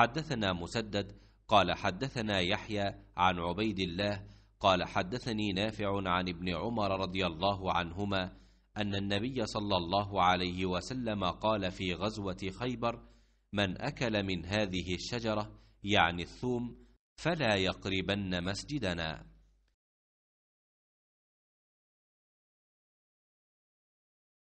حدثنا مسدد قال حدثنا يحيى عن عبيد الله قال حدثني نافع عن ابن عمر رضي الله عنهما ان النبي صلى الله عليه وسلم قال في غزوه خيبر من اكل من هذه الشجره يعني الثوم فلا يقربن مسجدنا